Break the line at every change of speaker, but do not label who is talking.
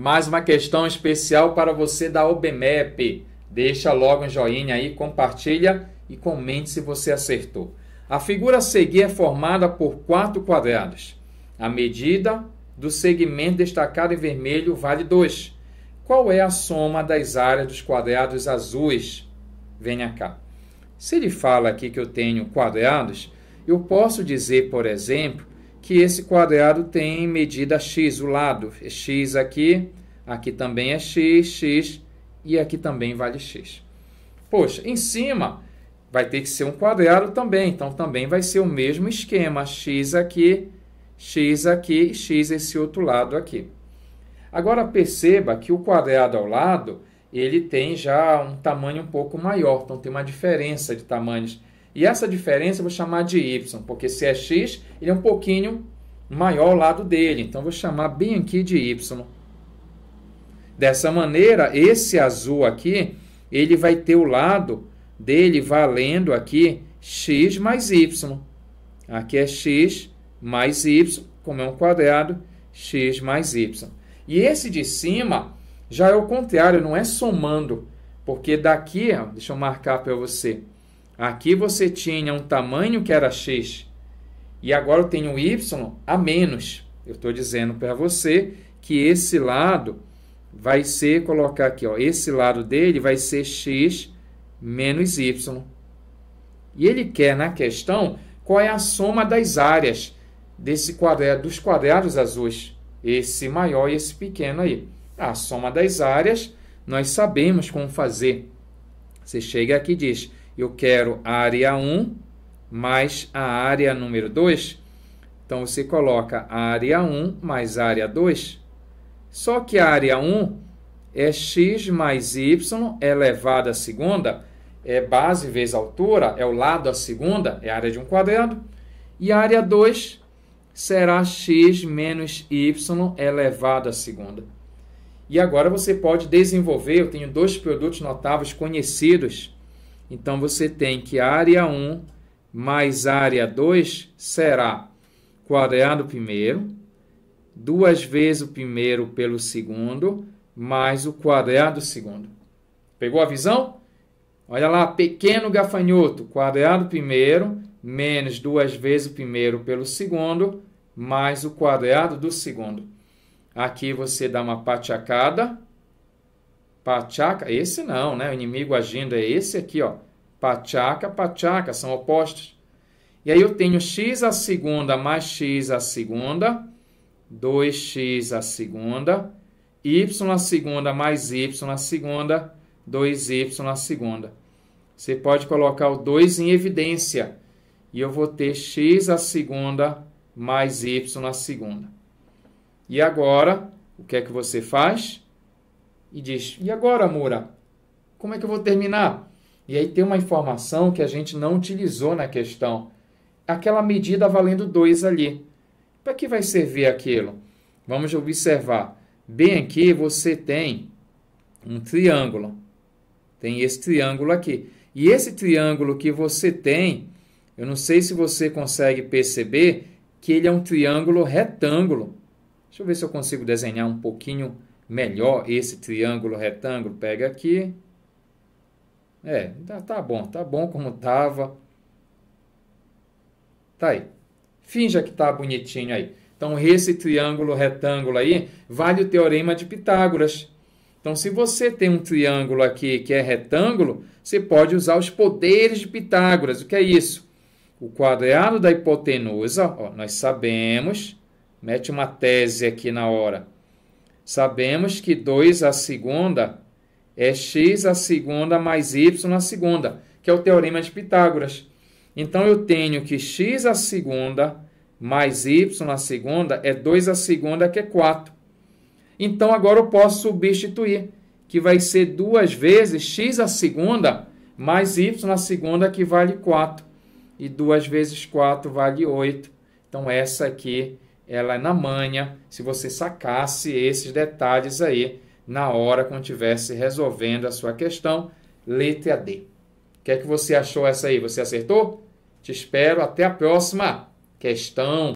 Mais uma questão especial para você da OBMEP. Deixa logo um joinha aí, compartilha e comente se você acertou. A figura a seguir é formada por quatro quadrados. A medida do segmento destacado em vermelho vale 2. Qual é a soma das áreas dos quadrados azuis? Venha cá. Se ele fala aqui que eu tenho quadrados, eu posso dizer, por exemplo, que esse quadrado tem medida x, o lado. É x aqui, aqui também é x, x e aqui também vale x. Poxa, em cima vai ter que ser um quadrado também, então também vai ser o mesmo esquema, x aqui, x aqui e x esse outro lado aqui. Agora perceba que o quadrado ao lado, ele tem já um tamanho um pouco maior, então tem uma diferença de tamanhos. E essa diferença eu vou chamar de y, porque se é x, ele é um pouquinho maior ao lado dele. Então, eu vou chamar bem aqui de y. Dessa maneira, esse azul aqui, ele vai ter o lado dele valendo aqui x mais y. Aqui é x mais y, como é um quadrado, x mais y. E esse de cima já é o contrário, não é somando, porque daqui, deixa eu marcar para você, Aqui você tinha um tamanho que era x e agora eu tenho y a menos. Eu estou dizendo para você que esse lado vai ser, colocar aqui, ó, esse lado dele vai ser x menos y. E ele quer na questão qual é a soma das áreas desse quadrado, dos quadrados azuis, esse maior e esse pequeno aí. A soma das áreas nós sabemos como fazer. Você chega aqui e diz eu quero a área 1 mais a área número 2. Então você coloca a área 1 mais a área 2. Só que a área 1 é x mais y elevado à segunda, é base vezes altura, é o lado à segunda, é a área de um quadrado. E a área 2 será x menos y elevado à segunda. E agora você pode desenvolver, eu tenho dois produtos notáveis conhecidos então você tem que área 1 mais área 2 será quadrado primeiro, duas vezes o primeiro pelo segundo, mais o quadrado segundo. Pegou a visão? Olha lá, pequeno gafanhoto, quadrado primeiro, menos duas vezes o primeiro pelo segundo, mais o quadrado do segundo. Aqui você dá uma patiacada Pachaca, esse não, né? O inimigo agindo é esse aqui, ó. Pachaca, pachaca, são opostos. E aí eu tenho x a segunda mais x a segunda, 2x a segunda, y a segunda mais y a segunda, 2y a segunda. Você pode colocar o 2 em evidência e eu vou ter x a segunda mais y a segunda. E agora, o que é que você faz? e diz: E agora, Moura? Como é que eu vou terminar? E aí tem uma informação que a gente não utilizou na questão. Aquela medida valendo 2 ali. Para que vai servir aquilo? Vamos observar. Bem aqui você tem um triângulo. Tem esse triângulo aqui. E esse triângulo que você tem, eu não sei se você consegue perceber que ele é um triângulo retângulo. Deixa eu ver se eu consigo desenhar um pouquinho melhor esse triângulo retângulo. Pega aqui. É, tá, tá bom, tá bom como tava. Tá aí. Finja que tá bonitinho aí. Então, esse triângulo retângulo aí vale o teorema de Pitágoras. Então, se você tem um triângulo aqui que é retângulo, você pode usar os poderes de Pitágoras. O que é isso? O quadrado da hipotenusa, ó, nós sabemos, mete uma tese aqui na hora Sabemos que 2 à segunda é x à segunda mais y à segunda, que é o teorema de Pitágoras. Então eu tenho que x à segunda mais y à segunda é 2 à segunda, que é 4. Então agora eu posso substituir, que vai ser duas vezes x à segunda mais y à segunda, que vale 4. E 2 vezes 4 vale 8. Então essa aqui ela é na manha, se você sacasse esses detalhes aí na hora quando estivesse resolvendo a sua questão, letra D. O que é que você achou essa aí? Você acertou? Te espero até a próxima questão.